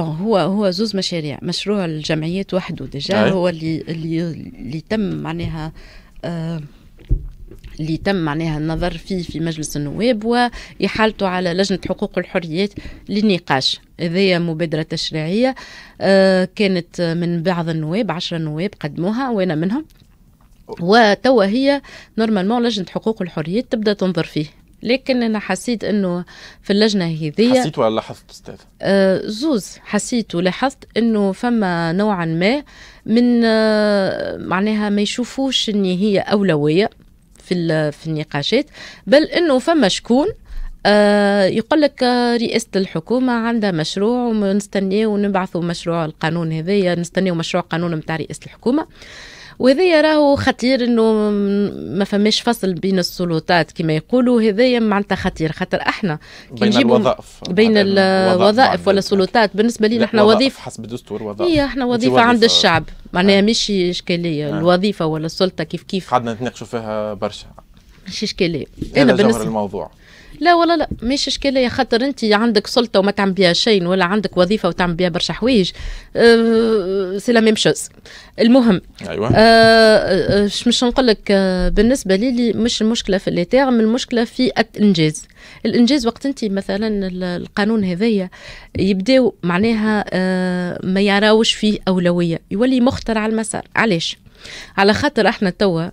هو هو زوز مشاريع مشروع الجمعيات وحده ديجا هو اللي اللي اللي تم معناها آه، اللي تم معناها النظر فيه في مجلس النواب وإحالته على لجنة حقوق الحريات للنقاش هذه مبادرة تشريعية آه، كانت من بعض النواب عشرة نواب قدموها وأنا منهم وتوا هي نورمالمون لجنة حقوق الحريات تبدأ تنظر فيه لكن انا حسيت انه في اللجنه هذيا حسيت ولا لاحظت استاذ آه زوز حسيت ولاحظت انه فما نوعا ما من آه معناها ما يشوفوش ان هي اولويه في في النقاشات بل انه فما شكون آه يقول لك آه رئاسة الحكومة عندها مشروع ونستنيه ونبعثوا مشروع القانون هذايا نستنيه مشروع قانون متاع رئاسة الحكومة آه وهذا راهو خطير انه ما فماش فصل بين السلطات كما يقولوا هذايا معناتها خطير خاطر احنا كي بين الوظائف بين الوظائف ولا السلطات بالنسبه لنا احنا وظيفه حسب الدستور وظائف هي إيه، احنا وظيفه عند الشعب معناها ماشي نعم. اشكاليه نعم. الوظيفه ولا السلطه كيف كيف قعدنا نتناقشوا فيها برشا مش اشكاليه انا بالنسبه الموضوع لا والله لا مش اشكاليه خاطر انت عندك سلطه وما تعمل بها شيء ولا عندك وظيفه وتعمل بها برشا حوايج أه سي لا ميم شوز المهم ايوه أه, أه، مش نقول لك أه، بالنسبه لي, لي مش المشكله في لي تيرم المشكله في الانجاز الانجاز وقت انت مثلا القانون هذايا يبداو معناها أه ما يراوش فيه اولويه يولي مختر على المسار علاش على خاطر احنا توا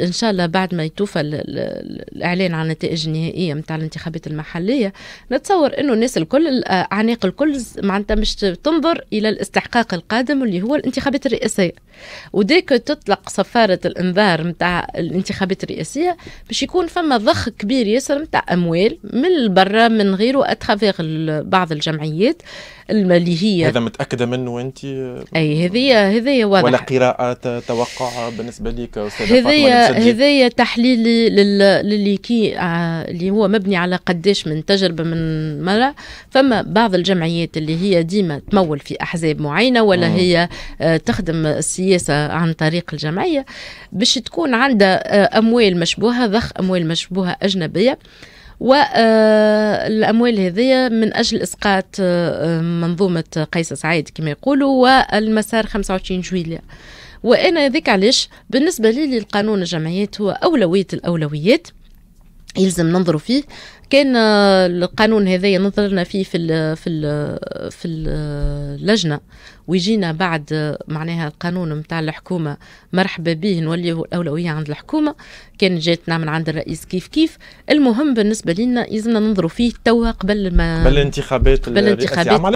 ان شاء الله بعد ما يتوفى الاعلان عن النتائج النهائيه نتاع الانتخابات المحليه نتصور انه الناس الكل آه، اعناق الكل معناتها مش تنظر الى الاستحقاق القادم اللي هو الانتخابات الرئاسيه وديك تطلق صفاره الانذار نتاع الانتخابات الرئاسيه باش يكون فما ضخ كبير ياسر نتاع اموال من برا من غيره اتخافيغ بعض الجمعيات هي هذا متاكده منه انت اي هذية هذية واضحة ولا قراءه توقع بالنسبه لك استاذه هذايا هذايا تحليلي للي كي آه، اللي هو مبني على قديش من تجربه من مره فما بعض الجمعيات اللي هي ديما تمول في احزاب معينه ولا مم. هي آه، تخدم السياسه عن طريق الجمعيه باش تكون عندها آه، اموال مشبوهه ضخ اموال مشبوهه اجنبيه والاموال آه، هذه من اجل اسقاط آه، آه، منظومه قيس سعيد كما يقولوا والمسار 25 جويليه وانا ذيك علاش بالنسبه لي للقانون الجمعيات هو اولويه الاولويات يلزم ننظروا فيه كان آه، القانون هذايا نظرنا فيه في الـ في الـ في اللجنه ويجينا بعد آه، معناها القانون نتاع الحكومه مرحبا به نولي الاولويه عند الحكومه كان جاتنا من عند الرئيس كيف كيف المهم بالنسبه لنا يلزمنا ننظروا فيه توا قبل ما قبل الانتخابات قبل الانتخابات